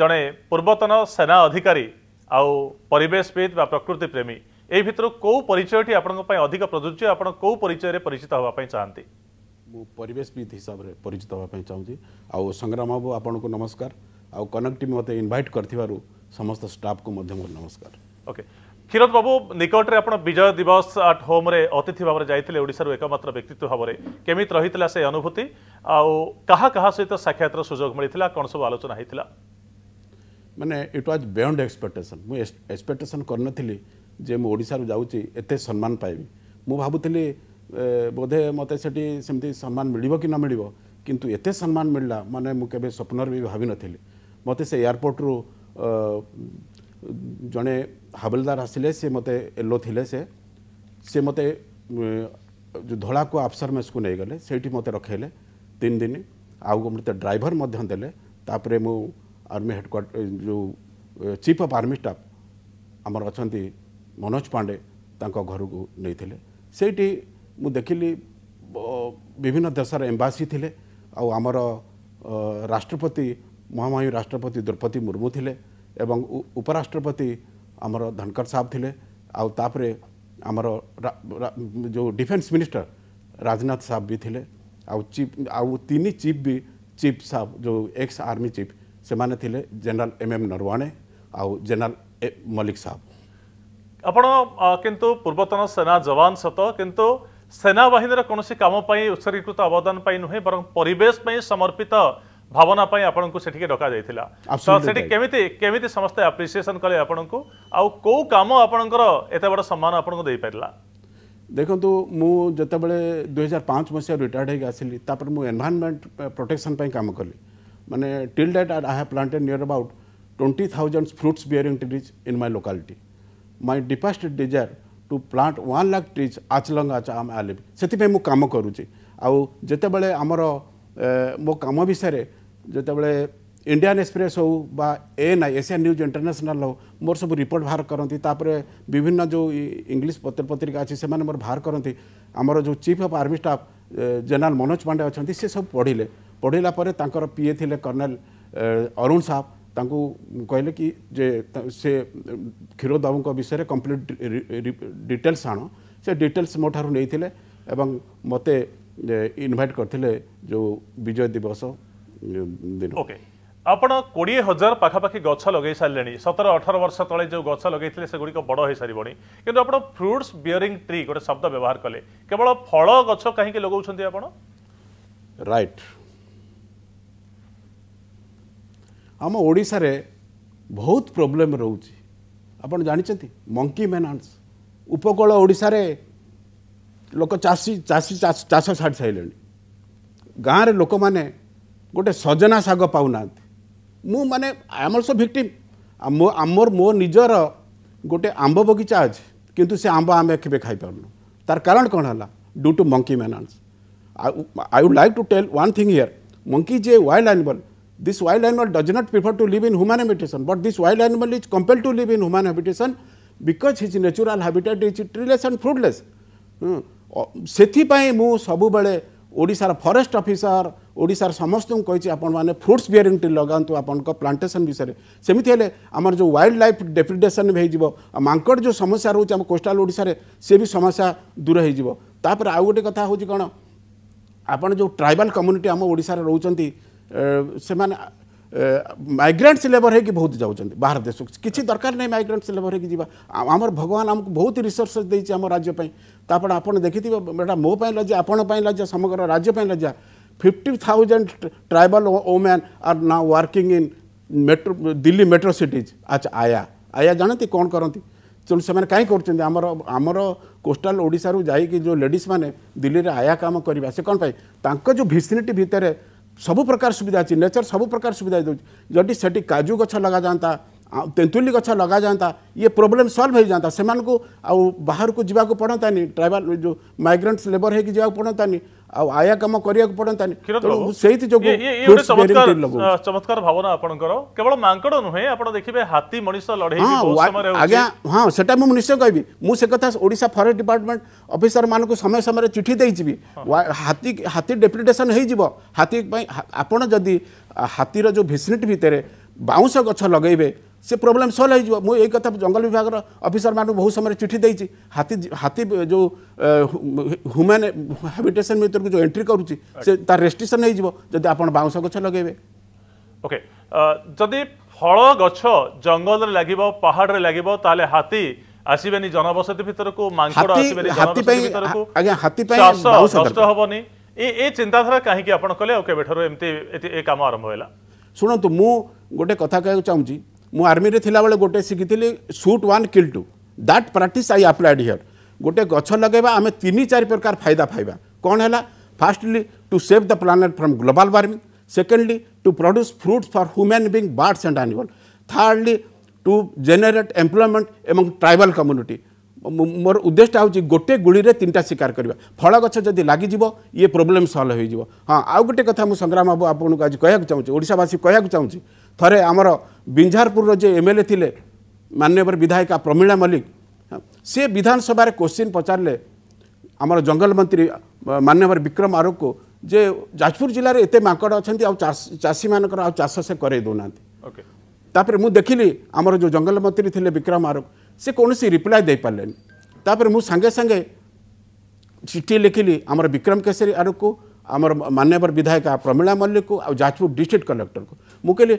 ଜଣେ ପୂର୍ବତନ ସେନା ଅଧିକାରୀ ଆଉ ପରିବେଶବିତ୍ ବା ପ୍ରକୃତି ପ୍ରେମୀ ଏଇ ଭିତରୁ କେଉଁ ପରିଚୟଟି ଆପଣଙ୍କ ପାଇଁ ଅଧିକ ପ୍ରଯୁଜ୍ୟ ଆପଣ କେଉଁ ପରିଚୟରେ ପରିଚିତ ହେବା ପାଇଁ ଚାହାନ୍ତି ମୁଁ ପରିବେଶବିତ୍ ହିସାବରେ ପରିଚିତ ହେବା ପାଇଁ ଚାହୁଁଛି ଆଉ ସଂଗ୍ରାମ ବାବୁ ଆପଣଙ୍କୁ ନମସ୍କାର ଆଉ କନେକ୍ଟିଭ୍ ମୋତେ ଇନଭାଇଟ୍ କରିଥିବାରୁ ସମସ୍ତ ଷ୍ଟାଫ୍କୁ ମଧ୍ୟ ମୋର ନମସ୍କାର ଓକେ କ୍ଷୀରଦ ବାବୁ ନିକଟରେ ଆପଣ ବିଜୟ ଦିବସ ଆଟ୍ ହୋମ୍ରେ ଅତିଥି ଭାବରେ ଯାଇଥିଲେ ଓଡ଼ିଶାରୁ ଏକମାତ୍ର ବ୍ୟକ୍ତିତ୍ୱ ଭାବରେ କେମିତି ରହିଥିଲା ସେ ଅନୁଭୂତି ଆଉ କାହା କାହା ସହିତ ସାକ୍ଷାତର ସୁଯୋଗ ମିଳିଥିଲା କ'ଣ ସବୁ ଆଲୋଚନା ହୋଇଥିଲା मैंने इट व्वाज बियंड एक्सपेक्टेसन मुझ एक्सपेक्टेसन करी जे मुझार जाऊँ एत सम्मान पाइबी मुझे भावुली बोधे मत से सम्मान मिल कि न मिल कितु एत सम्मान मिलला मैंने मुझे स्वप्नर भी भाव नी मे से एयरपोर्ट रु जड़े हावलदार आसिले सी मत एलो थे से से मत धला को अफसर मेस को लेगले से मत रखे तीन दिन आउ गए ड्राइवर मध्य मुझे आर्मी हेडक्वार्टर जो चीफ अफ आर्मी स्टाफ आमर अच्छा मनोज पांडे घर को नहीं ସେଇଠି ମୁଁ ଦେଖିଲି ବିଭିନ୍ନ ଦେଶର ଏମ୍ବାସି ଥିଲେ ଆଉ ଆମର ରାଷ୍ଟ୍ରପତି ମହାମହିମ ରାଷ୍ଟ୍ରପତି ଦ୍ରୌପଦୀ ମୁର୍ମୁ ଥିଲେ ଏବଂ ଉପରାଷ୍ଟ୍ରପତି ଆମର ଧନକର ସାହବ ଥିଲେ ଆଉ ତାପରେ ଆମର ଯେଉଁ ଡିଫେନ୍ସ ମିନିଷ୍ଟର ରାଜନାଥ ସାହବ ବି ଥିଲେ ଆଉ ଚିଫ୍ ଆଉ ତିନି ଚିଫ୍ ବି ଚିଫ୍ ସାହବ ଯେଉଁ ଏକ୍ସ ଆର୍ମି ଚିଫ୍ ସେମାନେ ଥିଲେ ଜେନେରାଲ ଏମ୍ ଏମ୍ ନରୱାଣେ ଆଉ ଜେନେରାଲ ମଲ୍ଲିକ ସାହବ ଆପଣ କିନ୍ତୁ ପୂର୍ବତନ ସେନା ଯବାନ ସତ କିନ୍ତୁ ସେନାବାହିନୀର କୌଣସି କାମ ପାଇଁ ଉତ୍ସର୍ଗୀକୃତ ଅବଦାନ ପାଇଁ ନୁହେଁ ବରଂ ପରିବେଶ ପାଇଁ ସମର୍ପିତ ଭାବନା ପାଇଁ ଆପଣଙ୍କୁ ସେଠିକି ଡକାଯାଇଥିଲା ତ ସେଠି କେମିତି କେମିତି ସମସ୍ତେ ଆପ୍ରିସିଏସନ୍ କଲେ ଆପଣଙ୍କୁ ଆଉ କେଉଁ କାମ ଆପଣଙ୍କର ଏତେ ବଡ଼ ସମ୍ମାନ ଆପଣଙ୍କୁ ଦେଇପାରିଲା ଦେଖନ୍ତୁ ମୁଁ ଯେତେବେଳେ ଦୁଇହଜାର ପାଞ୍ଚ ମସିହା ରିଟାୟାର୍ଡ଼ ହେଇକି ଆସିଲି ତାପରେ ମୁଁ ଏନଭାରନମେଣ୍ଟ ପ୍ରୋଟେକ୍ସନ୍ ପାଇଁ କାମ କଲି Mane, till date, I have planted near about 20,000 fruits bearing trees in my locality. My deepest desire to plant 1 lakh trees as long as I am alive. ସେଥିପାଇଁ ମୁଁ କାମ କରୁଛି ଆଉ ଯେତେବେଳେ ଆମର ମୋ କାମ ବିଷୟରେ ଯେତେବେଳେ ଇଣ୍ଡିଆନ୍ ଏକ୍ସପ୍ରେସ୍ ହଉ ବା ଏଏନ୍ଆଇ ଆଇ ଏସିଆନ୍ ନ୍ୟୁଜ୍ ଇଣ୍ଟରନ୍ୟାସନାଲ୍ ହଉ ମୋର ସବୁ ରିପୋର୍ଟ ବାହାର କରନ୍ତି ତାପରେ ବିଭିନ୍ନ ଯେଉଁ ଇଂଲିଶ ପତ୍ରପତ୍ରିକା ଅଛି ସେମାନେ ମୋର ବାହାର କରନ୍ତି ଆମର ଯେଉଁ chief of army staff general Manoj Pande ଅଛନ୍ତି ସେ ସବୁ ପଢ଼ିଲେ ପଢ଼ିଲା ପରେ ତାଙ୍କର ପିଏ ଥିଲେ କର୍ଣ୍ଣେଲ ଅରୁଣ ସାହ ତାଙ୍କୁ କହିଲେ କି ଯେ ସେ କ୍ଷୀରୋଦାବୁଙ୍କ ବିଷୟରେ କମ୍ପ୍ଲିଟ୍ ଡିଟେଲ୍ସ ଆଣ ସେ ଡିଟେଲ୍ସ ମୋ ଠାରୁ ନେଇଥିଲେ ଏବଂ ମୋତେ ଇନଭାଇଟ୍ କରିଥିଲେ ଯେଉଁ ବିଜୟ ଦିବସ ଦିନ ଓକେ ଆପଣ କୋଡ଼ିଏ ହଜାର ପାଖାପାଖି ଗଛ ଲଗାଇ ସାରିଲେଣି ସତର ଅଠର ବର୍ଷ ତଳେ ଯେଉଁ ଗଛ ଲଗାଇଥିଲେ ସେଗୁଡ଼ିକ ବଡ଼ ହୋଇସାରିବଣି କିନ୍ତୁ ଆପଣ ଫ୍ରୁଟ୍ସ ବିୟରିଂ ଟ୍ରି ଗୋଟେ ଶବ୍ଦ ବ୍ୟବହାର କଲେ କେବଳ ଫଳ ଗଛ କାହିଁକି ଲଗାଉଛନ୍ତି ଆପଣ ରାଇଟ୍ ଆମ ଓଡ଼ିଶାରେ ବହୁତ ପ୍ରୋବ୍ଲେମ୍ ରହୁଛି ଆପଣ ଜାଣିଛନ୍ତି ମଙ୍କି ମେନାନ୍ସ ଉପକୂଳ ଓଡ଼ିଶାରେ ଲୋକ ଚାଷୀ ଚାଷୀ ଚାଷ ଛାଡ଼ି ସାରିଲେଣି ଗାଁରେ ଲୋକମାନେ ଗୋଟେ ସଜନା ଶାଗ ପାଉନାହାନ୍ତି ମୁଁ ମାନେ ଆଇ ଆମ୍ ଅଲ୍ସୋ ମୋ ଆମର ମୋ ନିଜର ଗୋଟେ ଆମ୍ବ ବଗିଚା ଅଛି କିନ୍ତୁ ସେ ଆମ୍ବ ଆମେ କେବେ ଖାଇପାରୁନୁ ତାର କାରଣ କ'ଣ ହେଲା ଡ୍ୟୁ ଟୁ ମଙ୍କି ମେନାନ୍ସ ଆଉ I would like to tell one thing here monkey is wild animal This wild animal does not prefer to live in human habitation, but this wild animal is compelled to live in human habitation because his natural habitat is treeless and fruitless. ସେଥିପାଇଁ ମୁଁ ସବୁବେଳେ ଓଡ଼ିଶାର forest officer ଓଡ଼ିଶାର ସମସ୍ତଙ୍କୁ କହିଛି ଆପଣମାନେ fruits bearing tree ଲଗାନ୍ତୁ ଆପଣଙ୍କ ପ୍ଲାଣ୍ଟେସନ୍ ବିଷୟରେ ସେମିତି ହେଲେ ଆମର ଯେଉଁ ୱାଇଲ୍ଡ ଲାଇଫ୍ ଡେପ୍ରିଡେସନ୍ ହେଇଯିବ ଆଉ ମାଙ୍କଡ଼ ଯେଉଁ ସମସ୍ୟା ରହୁଛି ଆମ କୋଷ୍ଟାଲ ଓଡ଼ିଶାରେ ସେ ବି ସମସ୍ୟା ଦୂର ହେଇଯିବ ତାପରେ ଆଉ ଗୋଟେ କଥା ହେଉଛି କ'ଣ ଆପଣ ଯେଉଁ ଟ୍ରାଇବାଲ୍ କମ୍ୟୁନିଟି ଆମ ଓଡ଼ିଶାରେ ରହୁଛନ୍ତି से माइग्रेंट्स लेबर है कि बहुत जाऊँच बाहर देश को किसी दरकार नहीं माइग्रेंट्स लेबर है कि जी आम भगवान आमको बहुत रिसोर्सेस देम राज्यपाई आप देखि मैडम मोपाई लज्जा आपंपाई लज्जा समग्र राज्यपाई लज्जा fifty thousand tribal women are ना working in metro Delhi metro cities अच्छा आया आया जानते कौन करती तेणु से कहीं कर कोस्टाल ओडारू जो लेडीज मैंने दिल्ली में आया कम करवा से कौन पाए जो भिसनिटी भितर ସବୁ ପ୍ରକାର ସୁବିଧା ଅଛି ନେଚର ସବୁ ପ୍ରକାର ସୁବିଧା ଦେଉଛି ଯଦି ସେଠି କାଜୁ ଗଛ ଲଗାଯାଆନ୍ତା ତେନ୍ତୁଲି ଗଛ ଲଗାଯାଆନ୍ତା ଇଏ ପ୍ରୋବ୍ଲେମ୍ ସଲ୍ଭ ହେଇଯାଆନ୍ତା ସେମାନଙ୍କୁ ଆଉ ବାହାରକୁ ଯିବାକୁ ପଡ଼ନ୍ତାନି ଟ୍ରାଇବାଲ ଯେଉଁ ମାଇଗ୍ରାଣ୍ଟସ୍ ଲେବର ହେଇକି ଯିବାକୁ ପଡ଼ନ୍ତାନି ଆଉ ଆୟା କାମ କରିବାକୁ ପଡ଼ନ୍ତାନି ସେଇଥି ଯୋଗୁଁ ଚମତ୍କାର ଭାବନା ଆପଣଙ୍କର କେବଳ ମାଙ୍କଡ଼ ନୁହେଁ ଆପଣ ଦେଖିବେ ହାତୀ ମଣିଷ ଲଢ଼େଇ ଆଜ୍ଞା ହଁ ସେଟା ମୁଁ ନିଶ୍ଚୟ କହିବି ମୁଁ ସେ କଥା ଓଡ଼ିଶା ଫରେଷ୍ଟ ଡିପାର୍ଟମେଣ୍ଟ ଅଫିସରମାନଙ୍କୁ ସମୟ ସମୟରେ ଚିଠି ଦେଇଯିବି ହାତୀ ହାତୀ ଡେପୁଟେସନ୍ ହେଇଯିବ ହାତୀ ପାଇଁ ଆପଣ ଯଦି ହାତୀର ଯେଉଁ ଭେସିନିଟି ଭିତରେ ବାଉଁଶ ଗଛ ଲଗାଇବେ ସେ ପ୍ରୋବ୍ଲେମ୍ ସଲ୍ଭ ହେଇଯିବ ମୁଁ ଏଇ କଥା ଜଙ୍ଗଲ ବିଭାଗର ଅଫିସରମାନଙ୍କୁ ବହୁତ ସମୟରେ ଚିଠି ଦେଇଛି ହାତୀ ହାତୀ ଯେଉଁ ହ୍ୟୁମାନ ହାବିଟେସନ୍ ଭିତରକୁ ଯେଉଁ ଏଣ୍ଟ୍ରି କରୁଛି ସେ ତାର ରେଷ୍ଟ୍ରିକ୍ସନ୍ ହେଇଯିବ ଯଦି ଆପଣ ବାଉଁଶ ଗଛ ଲଗେଇବେ ଓକେ ଯଦି ଫଳ ଗଛ ଜଙ୍ଗଲରେ ଲାଗିବ ପାହାଡ଼ରେ ଲାଗିବ ତାହେଲେ ହାତୀ ଆସିବେନି ଜନବସତି ଭିତରକୁ ମାଙ୍କଡ଼ ଆସିବେନି ଜନବସତି ଭିତରକୁ ଚାଷ ନଷ୍ଟ ହେବନି ଏ ଚିନ୍ତାଧାରା କାହିଁକି ଆପଣ କଲେ ଆଉ କେବେଠାରୁ ଏମିତି ଏ କାମ ଆରମ୍ଭ ହେଲା ଶୁଣନ୍ତୁ ମୁଁ ଗୋଟେ କଥା କହିବାକୁ ଚାହୁଁଛି मु आर्मी में थी गोटे शिखी थी shoot one kill two that project I applied here गोटे गच लगेबा आम तीन चार प्रकार फायदा पाइबा कौन है firstly to save the planet from global warming secondly to produce fruits for human being birds and animal thirdly to generate employment और ट्राइबाल कम्युनिटी मोर उद्देश्य हूँ गोटे गुड़ी में तीन टा शिकार करने फल गच जदि लग ये प्रोब्लेम सल्व हो हाँ आउ गोटे कथा मुझ संग्राम बाबू आपको आज कहक चाहूँ ओडावासी कहक चाहूँगी ଥରେ ଆମର ବିଞ୍ଝାରପୁରର ଯେ ଏମ୍ ଏଲ୍ ଏ ଥିଲେ ମାନ୍ୟବର ବିଧାୟିକା ପ୍ରମିଳା ମଲ୍ଲିକ ସେ ବିଧାନସଭାରେ କୋଶ୍ଚିନ୍ ପଚାରିଲେ ଆମର ଜଙ୍ଗଲ ମନ୍ତ୍ରୀ ମାନ୍ୟବର ବିକ୍ରମ ଆରୁଖଙ୍କୁ ଯେ ଯାଜପୁର ଜିଲ୍ଲାରେ ଏତେ ମାଙ୍କଡ଼ ଅଛନ୍ତି ଆଉ ଚାଷୀମାନଙ୍କର ଆଉ ଚାଷ ସେ କରେଇ ଦେଉନାହାନ୍ତି ତାପରେ ମୁଁ ଦେଖିଲି ଆମର ଯେଉଁ ଜଙ୍ଗଲ ମନ୍ତ୍ରୀ ଥିଲେ ବିକ୍ରମ ଆରୁଖ ସେ କୌଣସି ରିପ୍ଲାଏ ଦେଇପାରିଲେନି ତାପରେ ମୁଁ ସାଙ୍ଗେ ସାଙ୍ଗେ ଚିଠି ଲେଖିଲି ଆମର ବିକ୍ରମ କେଶରୀ ଆରୁଖକୁ ଆମର ମାନ୍ୟବର ବିଧାୟିକା ପ୍ରମିଳା ମଲ୍ଲିକକୁ ଆଉ ଯାଜପୁର ଡିଷ୍ଟ୍ରିକ୍ଟ କଲେକ୍ଟରକୁ ମୁଁ କହିଲି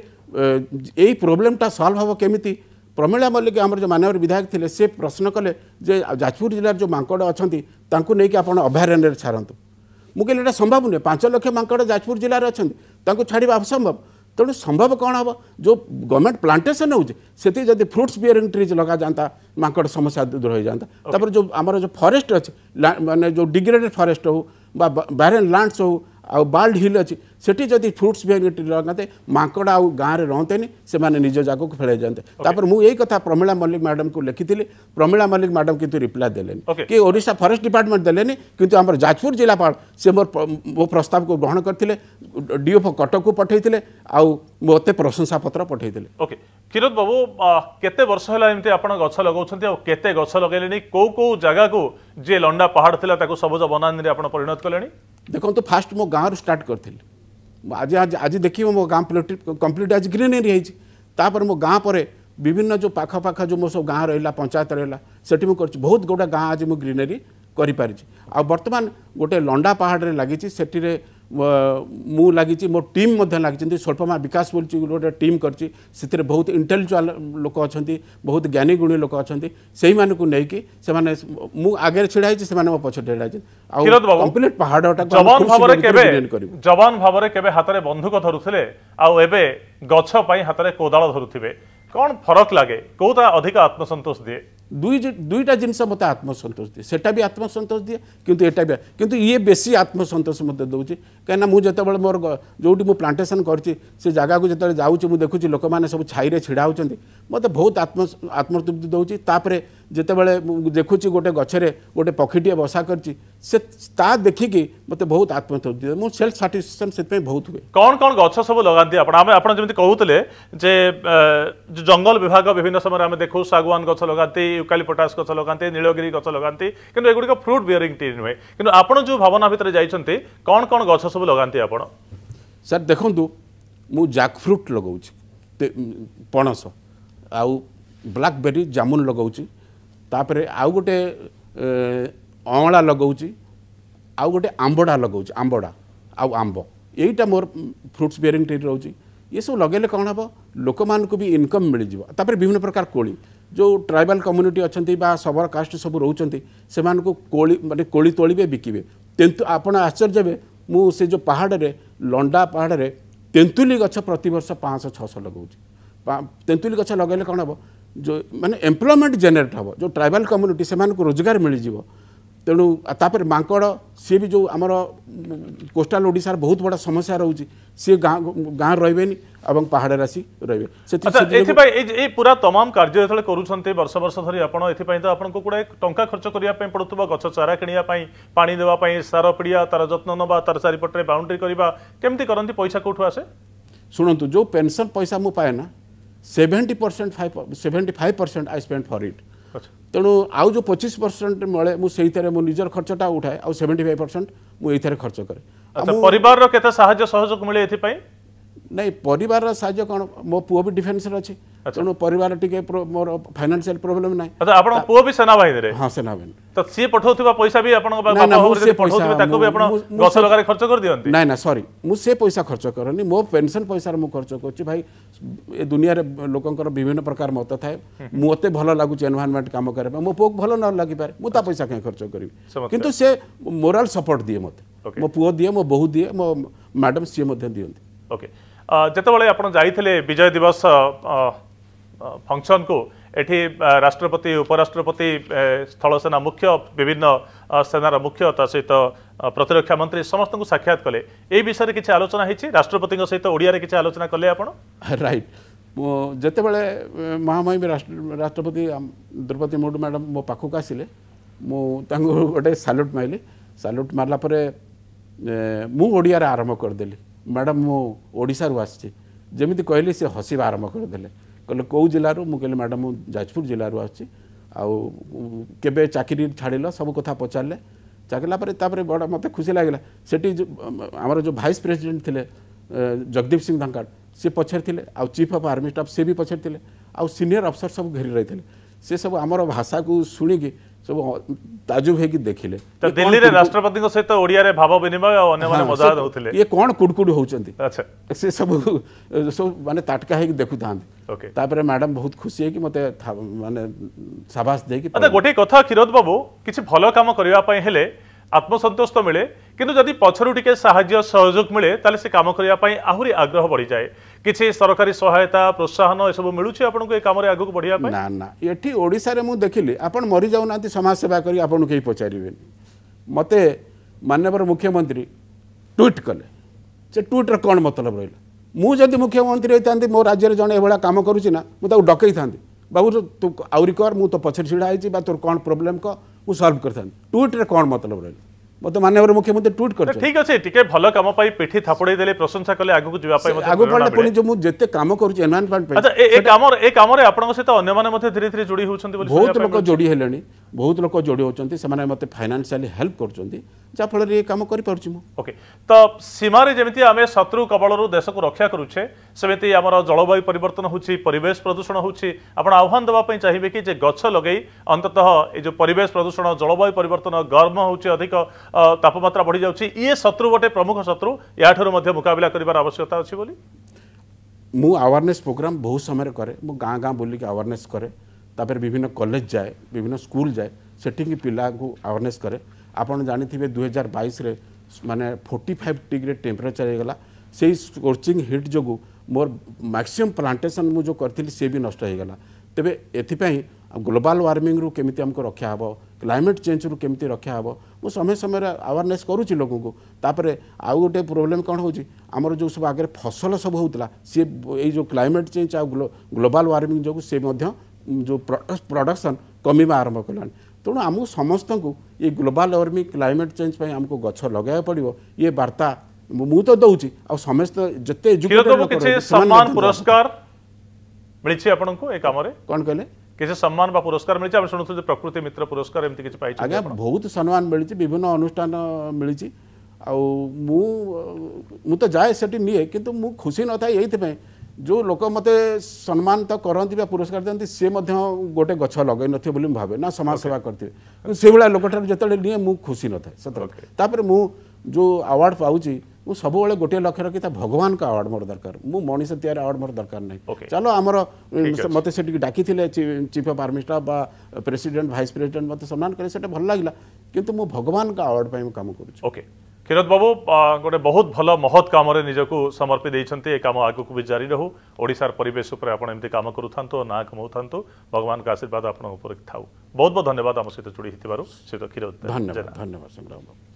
ଏଇ ପ୍ରୋବ୍ଲେମଟା ସଲ୍ଭ ହେବ କେମିତି ପ୍ରମିଳା ମଲ୍ଲିକ ଆମର ଯେଉଁ ମାନ୍ୟବର ବିଧାୟକ ଥିଲେ ସେ ପ୍ରଶ୍ନ କଲେ ଯେ ଯାଜପୁର ଜିଲ୍ଲାର ଯେଉଁ ମାଙ୍କଡ଼ ଅଛନ୍ତି ତାଙ୍କୁ ନେଇକି ଆପଣ ଅଭୟାରଣ୍ୟରେ ଛାଡ଼ନ୍ତୁ ମୁଁ କହିଲି ଏଇଟା ସମ୍ଭବ ନୁହେଁ ପାଞ୍ଚ ଲକ୍ଷ ମାଙ୍କଡ଼ ଯାଜପୁର ଜିଲ୍ଲାରେ ଅଛନ୍ତି ତାଙ୍କୁ ଛାଡ଼ିବା ଅସମ୍ଭବ ତେଣୁ ସମ୍ଭବ କ'ଣ ହେବ ଯେଉଁ ଗଭର୍ଣ୍ଣମେଣ୍ଟ ପ୍ଲାଣ୍ଟେସନ୍ ହେଉଛି ସେଠି ଯଦି ଫ୍ରୁଟ୍ସ ବିୟରିଂ ଟ୍ରିଜ୍ ଲଗାଯାଆନ୍ତା ମାଙ୍କଡ଼ ସମସ୍ୟା ଦୂର ହୋଇଯାଆନ୍ତା ତାପରେ ଯେଉଁ ଆମର ଯେଉଁ ଫରେଷ୍ଟ ଅଛି ମାନେ ଯେଉଁ ଡିଗ୍ରେଡେଡ଼ ଫରେଷ୍ଟ ହେଉ ବା ବ୍ୟାରେନ୍ ଲାଣ୍ଡସ୍ ହେଉ ଆଉ ବାଲ୍ଡ ହିଲ୍ ଅଛି ସେଠି ଯଦି ଫ୍ରୁଟ୍ସ ଭେରାଇଟି ଲଗାନ୍ତେ ମାଙ୍କଡ଼ ଆଉ ଗାଁରେ ରହନ୍ତେନି ସେମାନେ ନିଜ ଜାଗାକୁ ଫେଳାଇ ଯାଆନ୍ତେ ତାପରେ ମୁଁ ଏଇ କଥା ପ୍ରମିଳା ମଲ୍ଲିକ ମ୍ୟାଡ଼ାମକୁ ଲେଖିଥିଲି ପ୍ରମିଳା ମଲ୍ଲିକ ମ୍ୟାଡ଼ାମ କିନ୍ତୁ ରିପ୍ଲାଏ ଦେଲେନି କି ଓଡ଼ିଶା ଫରେଷ୍ଟ ଡିପାର୍ଟମେଣ୍ଟ ଦେଲେନି କିନ୍ତୁ ଆମର ଯାଜପୁର ଜିଲ୍ଲାପାଳ ସେ ମୋର ମୋ ପ୍ରସ୍ତାବକୁ ଗ୍ରହଣ କରିଥିଲେ ଡିଓଫ କଟକକୁ ପଠାଇଥିଲେ ଆଉ ମୋତେ ପ୍ରଶଂସାପତ୍ର ପଠାଇଥିଲେ ଓକେ କ୍ଷୀରୋଦ ବାବୁ କେତେ ବର୍ଷ ହେଲା ଏମିତି ଆପଣ ଗଛ ଲଗାଉଛନ୍ତି ଆଉ କେତେ ଗଛ ଲଗାଇଲେଣି କୋଉ କୋଉ ଜାଗାକୁ ଯିଏ ଲଣ୍ଡା ପାହାଡ଼ ଥିଲା ତାକୁ ସବୁଜ ବନାନୀରେ ଆପଣ ପରିଣତ କଲେଣି ଦେଖନ୍ତୁ ଫାଷ୍ଟ ମୋ ଗାଁରୁ ଷ୍ଟାର୍ଟ କରିଥିଲି ଆଜି ଆଜି ଦେଖିବ ମୋ ଗାଁ କମ୍ପ୍ଲିଟ୍ ଆଜି ଗ୍ରୀନେରୀ ହେଇଛି ତାପରେ ମୋ ଗାଁ ପରେ ବିଭିନ୍ନ ଯେଉଁ ପାଖାପାଖ ଯେଉଁ ମୋ ସବୁ ଗାଁ ରହିଲା ପଞ୍ଚାୟତ ରହିଲା ସେଠି ମୁଁ କରିଛି ବହୁତ ଗୋଟା ଗାଁ ଆଜି ମୁଁ ଗ୍ରୀନେରୀ କରିପାରିଛି ଆଉ ବର୍ତ୍ତମାନ ଗୋଟେ ଲଣ୍ଡା ପାହାଡ଼ରେ ଲାଗିଛି ସେଠିରେ ମୁଁ ଲାଗିଛି ମୋ ଟିମ୍ ମଧ୍ୟ ଲାଗିଛନ୍ତି ସ୍ୱଳ୍ପମା ବିକାଶ ବୋଲିଛି ଗୋଟେ ଟିମ୍ କରିଛି ସେଥିରେ ବହୁତ ଇଣ୍ଟେଲେକ୍ଚୁଆଲ୍ ଲୋକ ଅଛନ୍ତି ବହୁତ ଜ୍ଞାନୀଗୁଣୀ ଲୋକ ଅଛନ୍ତି ସେଇମାନଙ୍କୁ ନେଇକି ସେମାନେ ମୁଁ ଆଗରେ ଛିଡ଼ା ହେଇଛି ସେମାନେ ମୋ ପଛରେ ଛିଡ଼ା ହେଇଛନ୍ତି ଆଉ କମ୍ପ୍ଲିଟ୍ ପାହାଡ଼ଟାକୁ ଜବାନ ଭାବରେ କେବେ ହାତରେ ବନ୍ଧୁକ ଧରୁଥିଲେ ଆଉ ଏବେ ଗଛ ପାଇଁ ହାତରେ କୋଦାଳ ଧରୁଥିବେ କ'ଣ ଫରକ ଲାଗେ କେଉଁଟା ଅଧିକ ଆତ୍ମସନ୍ତୋଷ ଦିଏ ଦୁଇ ଦୁଇଟା ଜିନିଷ ମୋତେ ଆତ୍ମସନ୍ତୋଷ ଦିଏ ସେଟା ବି ଆତ୍ମସନ୍ତୋଷ ଦିଏ କିନ୍ତୁ ଏଟା ବି କିନ୍ତୁ ଇଏ ବେଶୀ ଆତ୍ମସନ୍ତୋଷ ମୋତେ ଦେଉଛି କାହିଁକିନା ମୁଁ ଯେତେବେଳେ ମୋର ଯେଉଁଠି ମୁଁ ପ୍ଲାଣ୍ଟେସନ୍ କରିଛି ସେ ଜାଗାକୁ ଯେତେବେଳେ ଯାଉଛି ମୁଁ ଦେଖୁଛି ଲୋକମାନେ ସବୁ ଛାଇରେ ଛିଡ଼ା ହେଉଛନ୍ତି ମୋତେ ବହୁତ ଆତ୍ମ ଆତ୍ମତୃପ୍ତି ଦେଉଛି ତାପରେ ଯେତେବେଳେ ମୁଁ ଦେଖୁଛି ଗୋଟେ ଗଛରେ ଗୋଟେ ପକ୍ଷୀଟିଏ ବସା କରିଛି ସେ ତା ଦେଖିକି ମୋତେ ବହୁତ ଆତ୍ମତୃପ୍ତି ଦିଏ ମୁଁ ସେଲ୍ଫ ସାଟିସ୍ଫାକ୍ସନ୍ ସେଥିପାଇଁ ବହୁତ ହୁଏ କ'ଣ କ'ଣ ଗଛ ସବୁ ଲଗାନ୍ତି ଆପଣ ଆମେ ଆପଣ ଯେମିତି କହୁଥିଲେ ଯେ ଜଙ୍ଗଲ ବିଭାଗ ବିଭିନ୍ନ ସମୟରେ ଆମେ ଦେଖୁ ଶାଗୁଆନ ଗଛ ଲଗାନ୍ତି ୟୁକାଲି ପଟାସ ଗଛ ଲଗାନ୍ତି ନୀଳଗିରି ଗଛ ଲଗାନ୍ତି କିନ୍ତୁ ଏଗୁଡ଼ିକ ଫ୍ରୁଟ୍ ବିୟରିଂ ଟି ନୁହେଁ କିନ୍ତୁ ଆପଣ ଯେଉଁ ଭାବନା ଭିତରେ ଯାଇଛନ୍ତି କ'ଣ କ'ଣ ଗଛ ସବୁ ଲଗାନ୍ତି ଆପଣ ସାର୍ ଦେଖନ୍ତୁ ମୁଁ ଜାକ୍ଫ୍ରୁଟ୍ ଲଗାଉଛି ପଣସ ଆଉ ବ୍ଲାକ୍ବେରୀ ଜାମୁନ୍ ଲଗାଉଛି ତାପରେ ଆଉ ଗୋଟେ ଅଁଳା ଲଗାଉଛି ଆଉ ଗୋଟେ ଆମ୍ବଡ଼ା ଲଗାଉଛି ଆମ୍ବଡ଼ା ଆଉ ଆମ୍ବ ଏଇଟା ମୋର ଫ୍ରୁଟ୍ସ ବିୟରିଂ ଟ୍ରି ରହୁଛି ଏସବୁ ଲଗାଇଲେ କ'ଣ ହେବ ଲୋକମାନଙ୍କୁ ବି ଇନକମ୍ ମିଳିଯିବ ତାପରେ ବିଭିନ୍ନ ପ୍ରକାର କୋଳି ଯେଉଁ ଟ୍ରାଇବାଲ୍ କମ୍ୟୁନିଟି ଅଛନ୍ତି ବା ସବର କାଷ୍ଟ ସବୁ ରହୁଛନ୍ତି ସେମାନଙ୍କୁ କୋଳି ମାନେ କୋଳି ତୋଳିବେ ବିକିବେ ତେନ୍ତୁ ଆପଣ ଆଶ୍ଚର୍ଯ୍ୟ ହେବେ ମୁଁ ସେ ଯେଉଁ ପାହାଡ଼ରେ ଲଣ୍ଡା ପାହାଡ଼ରେ ତେନ୍ତୁଲି ଗଛ ପ୍ରତିବର୍ଷ ପାଞ୍ଚଶହ ଛଅଶହ ଲଗାଉଛି ତେନ୍ତୁଲି ଗଛ ଲଗାଇଲେ କ'ଣ ହେବ ଯେଉଁ ମାନେ ଏମ୍ପ୍ଲୟମେଣ୍ଟ ଜେନେରେଟ୍ ହେବ ଯେଉଁ ଟ୍ରାଇବାଲ୍ କମ୍ୟୁନିଟି ସେମାନଙ୍କୁ ରୋଜଗାର ମିଳିଯିବ ତେଣୁ ତାପରେ ମାଙ୍କଡ଼ ସିଏ ବି ଯେଉଁ ଆମର କୋଷ୍ଟାଲ ଓଡ଼ିଶାର ବହୁତ ବଡ଼ ସମସ୍ୟା ରହୁଛି ସିଏ ଗାଁ ଗାଁ ରହିବେନି ଏବଂ ପାହାଡ଼ରେ ଆସି ରହିବେ ସେଥିପାଇଁ ଏଇ ପୁରା ତମାମ କାର୍ଯ୍ୟ ଯେତେବେଳେ କରୁଛନ୍ତି ବର୍ଷ ବର୍ଷ ଧରି ଆପଣ ଏଥିପାଇଁ ତ ଆପଣଙ୍କୁ ଗୁଡ଼ାଏ ଟଙ୍କା ଖର୍ଚ୍ଚ କରିବା ପାଇଁ ପଡ଼ୁଥିବ ଗଛ ଚାରା କିଣିବା ପାଇଁ ପାଣି ଦେବା ପାଇଁ ସାର ପିଡ଼ିଆ ତାର ଯତ୍ନ ନେବା ତାର ଚାରିପଟରେ ବାଉଣ୍ଡ୍ରି କରିବା କେମିତି କରନ୍ତି ପଇସା କେଉଁଠୁ ଆସେ ଶୁଣନ୍ତୁ ଯେଉଁ ପେନ୍ସନ୍ ପଇସା ମୁଁ ପାଏ ନା seventy percent five seventy five percent I spend for it ତେଣୁ ଆଉ ଯେଉଁ ପଚିଶ ପରସେଣ୍ଟ ମିଳେ ମୁଁ ସେଇଥିରେ ମୋ ନିଜର ଖର୍ଚ୍ଚଟା ଉଠାଏ ଆଉ ସେଭେଣ୍ଟି ଫାଇଭ୍ ପରସେଣ୍ଟ ମୁଁ ଏଇଥିରେ ଖର୍ଚ୍ଚ କରେ ପରିବାରର କେତେ ସାହାଯ୍ୟ ସହଯୋଗ ମିଳେ ଏଥିପାଇଁ ନାଇଁ ପରିବାରର ସାହାଯ୍ୟ କ'ଣ ମୋ ପୁଅ ବି ଡିଫେନ୍ସରେ ଅଛି ତେଣୁ ପରିବାର ଟିକେ ମୋର ଫାଇନାନ୍ସିଆଲ ପ୍ରୋବ୍ଲେମ୍ ନାହିଁ ଆଚ୍ଛା ଆପଣଙ୍କ ପୁଅ ବି ସେନାବାହିନୀରେ ହଁ ସେନାବାହିନୀ ତ ସିଏ ପଠାଉଥିବା ପଇସା ବି ଆପଣଙ୍କ ପଠାଉଥିବେ ତାକୁ ବି ଆପଣ ଗଛ ଲଗାରେ ଖର୍ଚ୍ଚ କରିଦିଅନ୍ତି ନାଇଁ ନା ସରି ମୁଁ ସେ ପଇସା ଖର୍ଚ୍ଚ କରେନି ମୋ ପେନସନ୍ ପଇସାରେ ମୁଁ ଖର୍ଚ୍ଚ କରୁଛି ଭାଇ ଏ ଦୁନିଆରେ ଲୋକଙ୍କର ବିଭିନ୍ନ ପ୍ରକାର ମତ ଥାଏ ମୋତେ ଭଲ ଲାଗୁଛି ଏନଭାରନମେଣ୍ଟ କାମ କରିବା ପାଇଁ ମୋ ପୁଅକୁ ଭଲ ନ ଲାଗିପାରେ ମୁଁ ତା ପଇସା କାହିଁ ଖର୍ଚ୍ଚ କରିବି କିନ୍ତୁ ସେ ମୋରାଲ ସପୋର୍ଟ ଦିଏ ମୋତେ ମୋ ପୁଅ ଦିଏ ମୋ ବୋହୁ ଦିଏ ମୋ ମ୍ୟାଡ଼ାମ୍ ସିଏ ମଧ୍ୟ ଦିଅନ୍ତି ଓକେ ଯେତେବେଳେ ଆପଣ ଯାଇଥିଲେ ବିଜୟ ଦିବସ ଫଙ୍କସନ୍ କୁ ଏଠି ରାଷ୍ଟ୍ରପତି ଉପରାଷ୍ଟ୍ରପତି ସ୍ଥଳସେନା ମୁଖ୍ୟ ବିଭିନ୍ନ ସେନାର ମୁଖ୍ୟ ତା ସହିତ ପ୍ରତିରକ୍ଷା ମନ୍ତ୍ରୀ ସମସ୍ତଙ୍କୁ ସାକ୍ଷାତ କଲେ ଏଇ ବିଷୟରେ କିଛି ଆଲୋଚନା ହେଇଛି ରାଷ୍ଟ୍ରପତିଙ୍କ ସହିତ ଓଡ଼ିଆରେ କିଛି ଆଲୋଚନା କଲେ ଆପଣ ରାଇଟ୍ ମୁଁ ଯେତେବେଳେ ମହାମହିମ ରାଷ୍ଟ୍ରପତି ଦ୍ରୌପଦୀ ମୁର୍ମୁ ମ୍ୟାଡ଼ାମ୍ ମୋ ପାଖକୁ ଆସିଲେ ମୁଁ ତାଙ୍କୁ ଗୋଟେ ସାଲ୍ୟୁଟ୍ ମାରିଲି ସାଲ୍ୟୁଟ୍ ମାରିଲା ପରେ ମୁଁ ଓଡ଼ିଆରେ ଆରମ୍ଭ କରିଦେଲି ମ୍ୟାଡ଼ାମ୍ ମୁଁ ଓଡ଼ିଶାରୁ ଆସିଛି ଯେମିତି କହିଲେ ସେ ହସିବା ଆରମ୍ଭ କରିଦେଲେ କହିଲେ କେଉଁ ଜିଲ୍ଲାରୁ ମୁଁ କହିଲି ମ୍ୟାଡ଼ାମ୍ ମୁଁ ଯାଜପୁର ଜିଲ୍ଲାରୁ ଆସିଛି ଆଉ କେବେ ଚାକିରି ଛାଡ଼ିଲ ସବୁ କଥା ପଚାରିଲେ ଚାକିଲା ପରେ ତାପରେ ବଡ଼ ମୋତେ ଖୁସି ଲାଗିଲା ସେଠି ଆମର ଯେଉଁ ଭାଇସ୍ ପ୍ରେସିଡେଣ୍ଟ ଥିଲେ ଜଗଦୀପ ସିଂ ଧଙ୍କାଡ଼ ସେ ପଚାରିଥିଲେ ଆଉ ଚିଫ୍ ଅଫ୍ ଆର୍ମି ଷ୍ଟାଫ୍ ସେ ବି ପଚାରିଥିଲେ ଆଉ ସିନିୟର ଅଫିସର ସବୁ ଘେରି ରହିଥିଲେ ସେ ସବୁ ଆମର ଭାଷାକୁ ଶୁଣିକି ସବୁ ତାଜୁବ ହେଇକି ଦେଖିଲେ ଦିଲ୍ଲୀରେ ରାଷ୍ଟ୍ରପତିଙ୍କ ସହିତ ଓଡ଼ିଆରେ ଭାବ ବିନିମୟ ଆଉ ଅନ୍ୟମାନେ ମଜା ଦେଉଥିଲେ ଇଏ କ'ଣ କୁଡ଼କୁଡ଼ ହେଉଛନ୍ତି ସେ ସବୁ ସବୁ ମାନେ ତାଟକା ହେଇକି ଦେଖୁଥାନ୍ତି ତାପରେ ମ୍ୟାଡ଼ାମ୍ ବହୁତ ଖୁସି ହେଇକି ମୋତେ ମାନେ ସାବାସ ଦେଇକି ଗୋଟିଏ କଥା କ୍ଷୀରୋଦ ବାବୁ କିଛି ଭଲ କାମ କରିବା ପାଇଁ ହେଲେ আত্মসন্তোষ তো মিলে কিন্তু যদি পছরু টিকে সাহায্য সহযোগ মিলে তাহলে সে কাম করা আহরি আগ্রহ বড়িযায়ে কিছু সরকারি সহায়তা প্রোৎসাহন এসব মিলুছে আপনার এই কামরে আগুক বড়িয়া না না এটি ওড়শার মু দেখিলি আপনার মরি যাও না সমাজসেবা করি আপনার কেউ পচারে মতো মানবর মুখ্যমন্ত্রী টুইট কলে সে টুইটর কম মতলব রহলা মু যদি মুখ্যমন্ত্রী হয়ে মো রাজ্যের জন এভাবে কাম করুছি না মু তাকে ডকাই থাকে বাবু তু আহরি কর মু তো পছরে ছিড়া হয়েছি বা তোর কম প্রোবলেম কর वो सॉल्व करता टूट कौन मतलब रही মতো মাননীয় মুখ্যমন্ত্রী টুইট করছে ঠিক আছে টিকে ভালো কাম পাই পিঠি থাপড়াই দেলে প্রশংসা কলে আগুকু জিবা পাই মতো আগুকু পড়লে পুনি যে মু যেতে কাম করুছি এনভায়রনমেন্ট পাই আচ্ছা এই কামর এ কামরে আপনাଙ୍କ সহিত অন্য মানে মধ্যে ধীরে ধীরে জড়ি হউছন্তি বলি বহুত লোক জড়ি হেলেনি বহুত লোক জড়ি হউছন্তি সেমানে মতে ফাইনান্সিয়ালি হেল্প করছন্তি যা ফলরে এই কাম করি পারুছি মু ওকে তো সীমারে যেমিতি আমি শত্রু কবলৰ দেশক রক্ষা করুছে সেমিতি আমার জলবায়ু পরিবর্তন হউছি পরিবেশ প্রদূষণ হউছি আপনার আহ্বান পাই চাইবে কি যে গছ লগাই অন্ততঃ এই যে পরিবেশ প্রদূষণ জলবায়ু পরিবর্তন গরম হউছি অধিক ତାପମାତ୍ରା ବଢ଼ିଯାଉଛି ଇଏ ଶତ୍ରୁ ଗୋଟେ ପ୍ରମୁଖ ଶତ୍ରୁ ଏହାଠାରୁ ମଧ୍ୟ ମୁକାବିଲା କରିବାର ଆବଶ୍ୟକତା ଅଛି ବୋଲି ମୁଁ ଆୱାରନେସ୍ ପ୍ରୋଗ୍ରାମ୍ ବହୁତ ସମୟରେ କରେ ମୁଁ ଗାଁ ଗାଁ ବୁଲିକି ଆୱାରନେସ୍ କରେ ତାପରେ ବିଭିନ୍ନ କଲେଜ ଯାଏ ବିଭିନ୍ନ ସ୍କୁଲ ଯାଏ ସେଠିକି ପିଲାଙ୍କୁ ଆୱାରନେସ୍ କରେ ଆପଣ ଜାଣିଥିବେ ଦୁଇହଜାର ବାଇଶରେ ମାନେ ଫୋର୍ଟି ଫାଇଭ୍ ଡିଗ୍ରୀ ଟେମ୍ପରେଚର୍ ହେଇଗଲା ସେଇ ସ୍କୋର୍ଚିଂ ହିଟ୍ ଯୋଗୁଁ ମୋର ମ୍ୟାକ୍ସିମମ୍ ପ୍ଲାଣ୍ଟେସନ୍ ମୁଁ ଯେଉଁ କରିଥିଲି ସେ ବି ନଷ୍ଟ ହେଇଗଲା ତେବେ ଏଥିପାଇଁ ग्लोबाल वार्मिंग केमी आमको रक्षा हम क्लैमेट चेंज रु केमी रक्षा हे मुझ समय समय आवेरने करुच्ची लोक आउ गोटे प्रोब्लेम कौन होमर जो सब आगे फसल सब होता सी ये क्लैमेट चेज आ ग्लोबाल वार्मिंग जो सी जो प्रडक्शन कमिबा आरंभ कला तेणु आम समस्त ये ग्लोबाल वार्मिंग क्लैमेट चेज आमको गच्छ लगे पड़ो ये बार्ता तो दौर समस्त जिते पुरस्कार मिली आप कौन कहले কিছু সম্মান বা পুরস্কার মিছে আমি শুণুছি যে প্রকৃতি মিত্র পুরস্কার এমনি কিছু পাইছি আজ্ঞা বহুত সম্মান মিছে বিভিন্ন অনুষ্ঠান মিছে ଆଉ ମୁଁ ମୁଁ ତ ଯାଏ ସେଠି ନିଏ କିନ୍ତୁ ମୁଁ ଖୁସି ନଥାଏ ଏଇଥିପାଇଁ ଯେଉଁ ଲୋକ ମୋତେ ସମ୍ମାନିତ କରନ୍ତି ବା ପୁରସ୍କାର ଦିଅନ୍ତି ସେ ମଧ୍ୟ ଗୋଟେ ଗଛ ଲଗାଇନଥିବେ ବୋଲି ମୁଁ ଭାବେ ନା ସମାଜ ସେବା କରିଥିବେ କିନ୍ତୁ ସେଇଭଳିଆ ଲୋକଠାରୁ ଯେତେବେଳେ ନିଏ ମୁଁ ଖୁସି ନଥାଏ ସତ ତାପରେ ମୁଁ ଯେଉଁ ଆୱାର୍ଡ଼ ପାଉଛି मु सब गोटे लक्ष्य रखी था भगवान का अवार्ड मोर दरकार मु मनीष तैयार अवार्ड मोर दरकार नहीं okay. चलो आमर मत से डाकि चीफ अफ आर्मी स्टाफ बा प्रेसिडेंट वाइस प्रेसिडेंट मत सम्मान करे भल लागला कि भगवान का अवार्ड पे काम करू छी बाबू गोटे बहुत भल महत काम रे समर्पित दैछंती ए काम आगु भी जारी रहू ओडिसार परिवेश ऊपर आपण ना कमउ थांतो भगवान का आशीर्वाद आपण था बहुत बहुत धन्यवाद आम सहित जुड़ी हितबारो सहित धन्यवाद धन्यवाद संग्राम बाबू